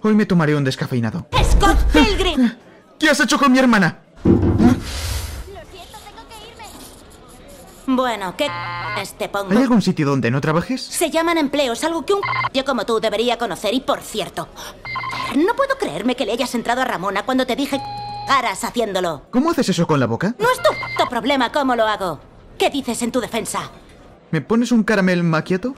Hoy me tomaré un descafeinado. ¡Scott Pilgrim! ¿Qué has hecho con mi hermana? Bueno, ¿qué te pongo? ¿Hay algún sitio donde no trabajes? Se llaman empleos, algo que un yo como tú debería conocer. Y por cierto, no puedo creerme que le hayas entrado a Ramona cuando te dije caras haciéndolo. ¿Cómo haces eso con la boca? No es tu problema cómo lo hago. ¿Qué dices en tu defensa? ¿Me pones un caramel maquiato?